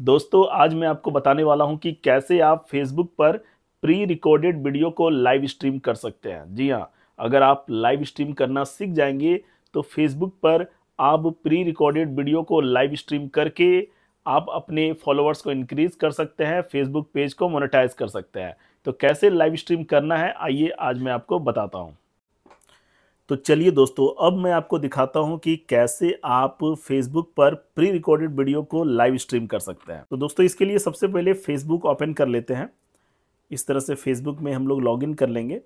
दोस्तों आज मैं आपको बताने वाला हूं कि कैसे आप फेसबुक पर प्री रिकॉर्डेड वीडियो को लाइव स्ट्रीम कर सकते हैं जी हाँ अगर आप लाइव स्ट्रीम करना सीख जाएंगे तो फेसबुक पर आप प्री रिकॉर्डेड वीडियो को लाइव स्ट्रीम करके आप अपने फॉलोअर्स को इनक्रीज कर सकते हैं फेसबुक पेज को मोनेटाइज कर सकते हैं तो कैसे लाइव स्ट्रीम करना है आइए आज मैं आपको बताता हूँ तो चलिए दोस्तों अब मैं आपको दिखाता हूं कि कैसे आप फेसबुक पर प्री रिकॉर्डेड वीडियो को लाइव स्ट्रीम कर सकते हैं तो दोस्तों इसके लिए सबसे पहले फेसबुक ओपन कर लेते हैं इस तरह से फेसबुक में हम लोग लॉगिन कर लेंगे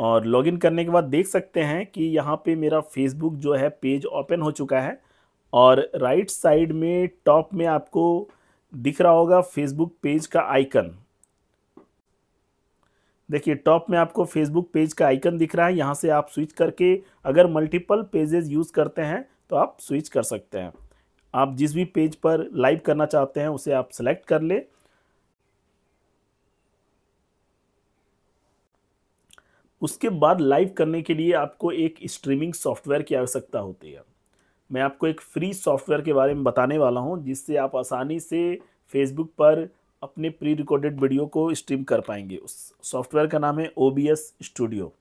और लॉगिन करने के बाद देख सकते हैं कि यहाँ पे मेरा फेसबुक जो है पेज ओपन हो चुका है और राइट साइड में टॉप में आपको दिख रहा होगा फेसबुक पेज का आइकन देखिए टॉप में आपको फेसबुक पेज का आइकन दिख रहा है यहाँ से आप स्विच करके अगर मल्टीपल पेजेस यूज़ करते हैं तो आप स्विच कर सकते हैं आप जिस भी पेज पर लाइव करना चाहते हैं उसे आप सेलेक्ट कर ले उसके बाद लाइव करने के लिए आपको एक स्ट्रीमिंग सॉफ्टवेयर की आवश्यकता होती है मैं आपको एक फ्री सॉफ्टवेयर के बारे में बताने वाला हूँ जिससे आप आसानी से फेसबुक पर अपने प्री रिकॉर्डेड वीडियो को स्ट्रीम कर पाएंगे उस सॉफ्टवेयर का नाम है ओ स्टूडियो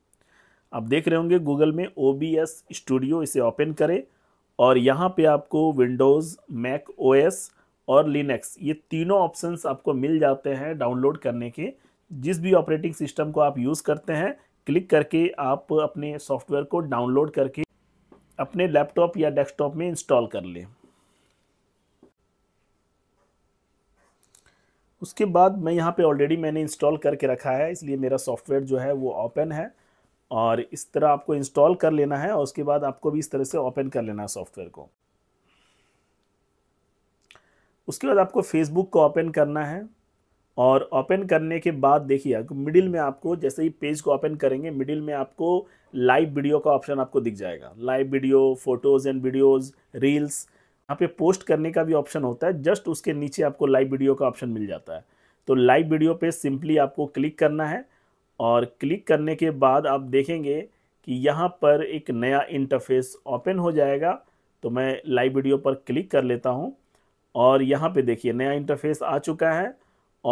आप देख रहे होंगे गूगल में ओ स्टूडियो इसे ओपन करें और यहाँ पे आपको विंडोज़ मैक ओएस और लिनक्स ये तीनों ऑप्शंस आपको मिल जाते हैं डाउनलोड करने के जिस भी ऑपरेटिंग सिस्टम को आप यूज़ करते हैं क्लिक करके आप अपने सॉफ्टवेयर को डाउनलोड करके अपने लैपटॉप या डेस्कटॉप में इंस्टॉल कर लें उसके बाद मैं यहाँ पे ऑलरेडी मैंने इंस्टॉल करके रखा है इसलिए मेरा सॉफ्टवेयर जो है वो ओपन है और इस तरह आपको इंस्टॉल कर लेना है और उसके बाद आपको भी इस तरह से ओपन कर लेना है सॉफ्टवेयर को उसके बाद आपको फेसबुक को ओपन करना है और ओपन करने के बाद देखिए आपको मिडिल में आपको जैसे ही पेज को ओपन करेंगे मिडिल में आपको लाइव वीडियो का ऑप्शन आपको दिख जाएगा live video photos and videos reels यहाँ पे पोस्ट करने का भी ऑप्शन होता है जस्ट उसके नीचे आपको लाइव वीडियो का ऑप्शन मिल जाता है तो लाइव वीडियो पे सिंपली आपको क्लिक करना है और क्लिक करने के बाद आप देखेंगे कि यहाँ पर एक नया इंटरफेस ओपन हो जाएगा तो मैं लाइव वीडियो पर क्लिक कर लेता हूँ और यहाँ पे देखिए नया इंटरफेस आ चुका है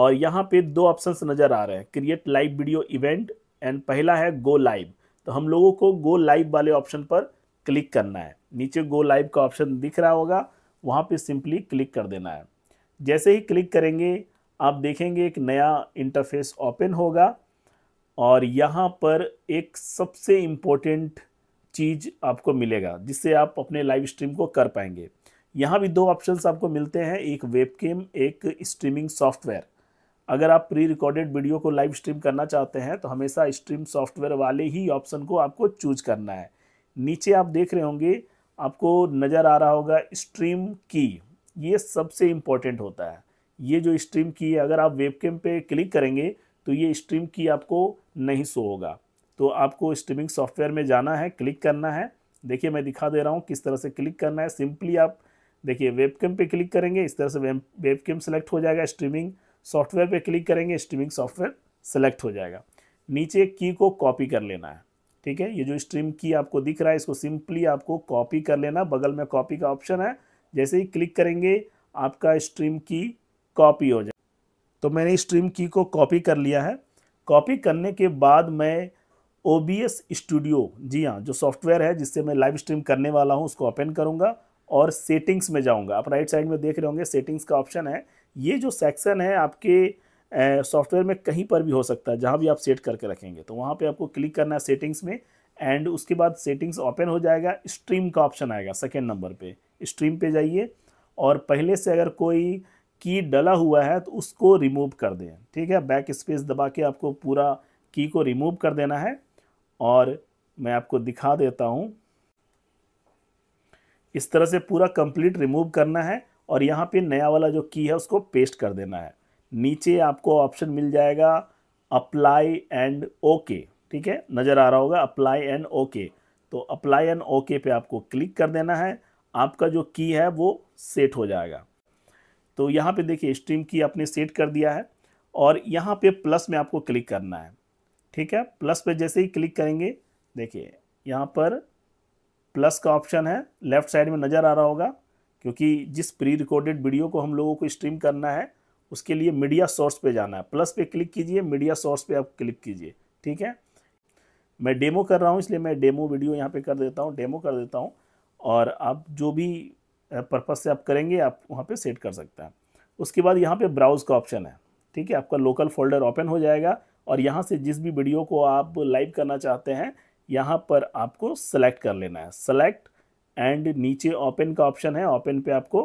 और यहाँ पे दो ऑप्शंस नज़र आ रहे हैं create live video event and पहला है गो लाइव तो हम लोगों को गो लाइव वाले ऑप्शन पर क्लिक करना है नीचे गो लाइव का ऑप्शन दिख रहा होगा वहाँ पे सिंपली क्लिक कर देना है जैसे ही क्लिक करेंगे आप देखेंगे एक नया इंटरफेस ओपन होगा और यहाँ पर एक सबसे इम्पोर्टेंट चीज़ आपको मिलेगा जिससे आप अपने लाइव स्ट्रीम को कर पाएंगे यहाँ भी दो ऑप्शंस आपको मिलते हैं एक वेबकेम एक स्ट्रीमिंग सॉफ्टवेयर अगर आप प्री रिकॉर्डेड वीडियो को लाइव स्ट्रीम करना चाहते हैं तो हमेशा स्ट्रीम सॉफ्टवेयर वाले ही ऑप्शन को आपको चूज करना है नीचे आप देख रहे होंगे आपको नज़र आ रहा होगा स्ट्रीम की ये सबसे इम्पॉर्टेंट होता है ये जो स्ट्रीम की है अगर आप वेबकेम पे क्लिक करेंगे तो ये स्ट्रीम की आपको नहीं शो होगा तो आपको स्ट्रीमिंग सॉफ्टवेयर में जाना है क्लिक करना है देखिए मैं दिखा दे रहा हूँ किस तरह से क्लिक करना है सिंपली आप देखिए वेबकेम पे क्लिक करेंगे इस तरह से वेबकेम सेलेक्ट हो जाएगा स्ट्रीमिंग सॉफ्टवेयर पे क्लिक करेंगे स्ट्रीमिंग सॉफ्टवेयर सेलेक्ट हो जाएगा नीचे की को कॉपी कर लेना है ठीक है ये जो स्ट्रीम की आपको दिख रहा है इसको सिंपली आपको कॉपी कर लेना बगल में कॉपी का ऑप्शन है जैसे ही क्लिक करेंगे आपका स्ट्रीम की कॉपी हो जाए तो मैंने स्ट्रीम की को कॉपी कर लिया है कॉपी करने के बाद मैं ओ बी एस स्टूडियो जी हाँ जो सॉफ्टवेयर है जिससे मैं लाइव स्ट्रीम करने वाला हूँ उसको ओपन करूँगा और सेटिंग्स में जाऊँगा आप राइट साइड में देख रहे होंगे सेटिंग्स का ऑप्शन है ये जो सेक्शन है आपके सॉफ्टवेयर में कहीं पर भी हो सकता है जहाँ भी आप सेट करके रखेंगे तो वहाँ पे आपको क्लिक करना है सेटिंग्स में एंड उसके बाद सेटिंग्स ओपन हो जाएगा स्ट्रीम का ऑप्शन आएगा सेकेंड नंबर पे स्ट्रीम पे जाइए और पहले से अगर कोई की डला हुआ है तो उसको रिमूव कर दें ठीक है बैक स्पेस दबा के आपको पूरा की को रिमूव कर देना है और मैं आपको दिखा देता हूँ इस तरह से पूरा कंप्लीट रिमूव करना है और यहाँ पे नया वाला जो की है उसको पेस्ट कर देना है नीचे आपको ऑप्शन मिल जाएगा अप्लाई एंड ओके ठीक है नज़र आ रहा होगा अप्लाई एंड ओके तो अप्लाई एंड ओके पे आपको क्लिक कर देना है आपका जो की है वो सेट हो जाएगा तो यहाँ पे देखिए स्ट्रीम की आपने सेट कर दिया है और यहाँ पे प्लस में आपको क्लिक करना है ठीक है प्लस पे जैसे ही क्लिक करेंगे देखिए यहाँ पर प्लस का ऑप्शन है लेफ़्ट साइड में नज़र आ रहा होगा क्योंकि जिस प्री रिकॉर्डेड वीडियो को हम लोगों को स्ट्रीम करना है उसके लिए मीडिया सोर्स पे जाना है प्लस पे क्लिक कीजिए मीडिया सोर्स पे आप क्लिक कीजिए ठीक है मैं डेमो कर रहा हूँ इसलिए मैं डेमो वीडियो यहाँ पे कर देता हूँ डेमो कर देता हूँ और आप जो भी पर्पज़ से आप करेंगे आप वहाँ पे सेट कर सकते हैं उसके बाद यहाँ पे ब्राउज़ का ऑप्शन है ठीक है आपका लोकल फोल्डर ओपन हो जाएगा और यहाँ से जिस भी वीडियो को आप लाइव करना चाहते हैं यहाँ पर आपको सेलेक्ट कर लेना है सेलेक्ट एंड नीचे ओपन का ऑप्शन है ओपन पे आपको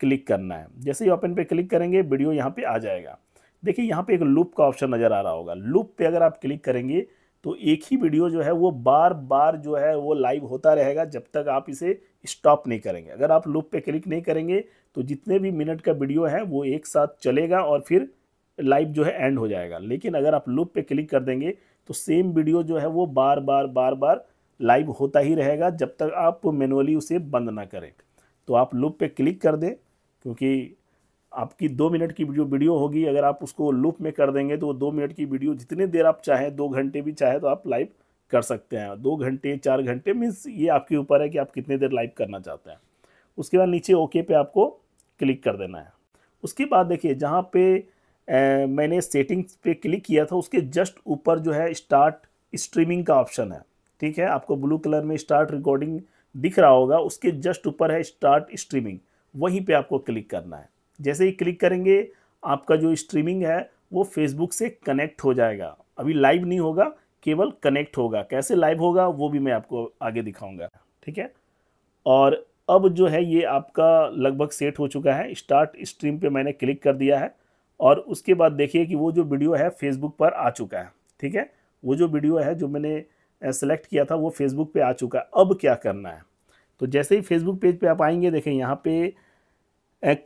क्लिक करना है जैसे ही ओपन पे क्लिक करेंगे वीडियो यहाँ पे आ जाएगा देखिए यहाँ पे एक लूप का ऑप्शन नज़र आ रहा होगा लूप पे अगर आप क्लिक करेंगे तो एक ही वीडियो जो है वो बार बार जो है वो लाइव होता रहेगा जब तक आप इसे स्टॉप नहीं करेंगे अगर आप लूप पे क्लिक नहीं करेंगे तो जितने भी मिनट का वीडियो है वो एक साथ चलेगा और फिर लाइव जो है एंड हो जाएगा लेकिन अगर आप लूप पे क्लिक कर देंगे तो सेम वीडियो जो है वो बार बार बार बार लाइव होता ही रहेगा जब तक आप मैनुअली उसे बंद ना करें तो आप लूप पे क्लिक कर दें क्योंकि आपकी दो मिनट की जो वीडियो होगी अगर आप उसको लूप में कर देंगे तो वो दो मिनट की वीडियो जितनी देर आप चाहें दो घंटे भी चाहें तो आप लाइव कर सकते हैं दो घंटे चार घंटे मीन्स ये आपके ऊपर है कि आप कितनी देर लाइव करना चाहते हैं उसके बाद नीचे ओके पे आपको क्लिक कर देना है उसके बाद देखिए जहाँ पे ए, मैंने सेटिंग्स पे क्लिक किया था उसके जस्ट ऊपर जो है स्टार्ट स्ट्रीमिंग का ऑप्शन है ठीक है आपको ब्लू कलर में स्टार्ट रिकॉर्डिंग दिख रहा होगा उसके जस्ट ऊपर है स्टार्ट स्ट्रीमिंग वहीं पे आपको क्लिक करना है जैसे ही क्लिक करेंगे आपका जो स्ट्रीमिंग है वो फेसबुक से कनेक्ट हो जाएगा अभी लाइव नहीं होगा केवल कनेक्ट होगा कैसे लाइव होगा वो भी मैं आपको आगे दिखाऊंगा ठीक है और अब जो है ये आपका लगभग सेट हो चुका है स्टार्ट स्ट्रीम पे मैंने क्लिक कर दिया है और उसके बाद देखिए कि वो जो वीडियो है फेसबुक पर आ चुका है ठीक है वो जो वीडियो है जो मैंने सेलेक्ट किया था वो फेसबुक पे आ चुका है अब क्या करना है तो जैसे ही फेसबुक पेज पे आप आएंगे देखें यहाँ पे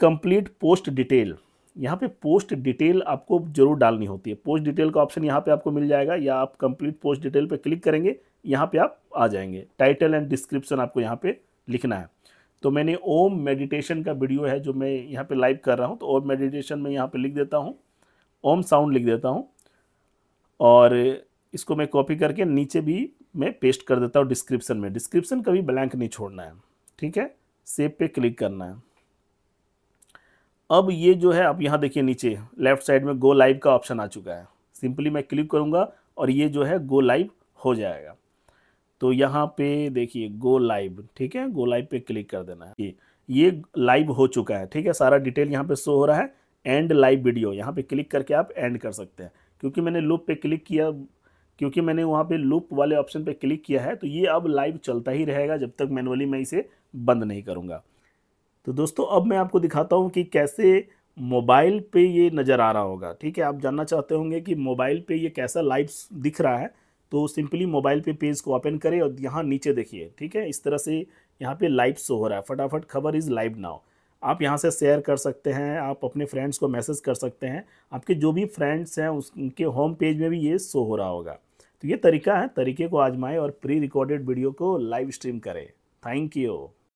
कंप्लीट पोस्ट डिटेल यहाँ पे पोस्ट डिटेल आपको जरूर डालनी होती है पोस्ट डिटेल का ऑप्शन यहाँ पे आपको मिल जाएगा या आप कंप्लीट पोस्ट डिटेल पे क्लिक करेंगे यहाँ पे आप आ जाएंगे टाइटल एंड डिस्क्रिप्शन आपको यहाँ पे लिखना है तो मैंने ओम मेडिटेशन का वीडियो है जो मैं यहाँ पे लाइव कर रहा हूँ तो ओम मेडिटेशन में यहाँ पे लिख देता हूँ ओम साउंड लिख देता हूँ और इसको मैं कॉपी करके नीचे भी मैं पेस्ट कर देता हूँ डिस्क्रिप्शन में डिस्क्रिप्शन कभी ब्लैंक नहीं छोड़ना है ठीक है सेब पे क्लिक करना है अब ये जो है आप यहाँ देखिए नीचे लेफ्ट साइड में गो लाइव का ऑप्शन आ चुका है सिंपली मैं क्लिक करूँगा और ये जो है गो लाइव हो जाएगा तो यहाँ पे देखिए गो लाइव ठीक है गो लाइव पे क्लिक कर देना है ये लाइव हो चुका है ठीक है सारा डिटेल यहाँ पे शो हो रहा है एंड लाइव वीडियो यहाँ पे क्लिक करके आप एंड कर सकते हैं क्योंकि मैंने लूप पे क्लिक किया क्योंकि मैंने वहाँ पे लूप वाले ऑप्शन पे क्लिक किया है तो ये अब लाइव चलता ही रहेगा जब तक मैनुअली मैं इसे बंद नहीं करूँगा तो दोस्तों अब मैं आपको दिखाता हूँ कि कैसे मोबाइल पे ये नज़र आ रहा होगा ठीक है आप जानना चाहते होंगे कि मोबाइल पे ये कैसा लाइव दिख रहा है तो सिंपली मोबाइल पे पेज को ओपन करें और यहाँ नीचे देखिए ठीक है इस तरह से यहाँ पे लाइव शो हो रहा है फटाफट खबर इज़ लाइव नाउ आप यहाँ से शेयर कर सकते हैं आप अपने फ्रेंड्स को मैसेज कर सकते हैं आपके जो भी फ्रेंड्स हैं उसके होम पेज में भी ये शो हो रहा होगा तो ये तरीका है तरीके को आजमाएं और प्री रिकॉर्डेड वीडियो को लाइव स्ट्रीम करें थैंक यू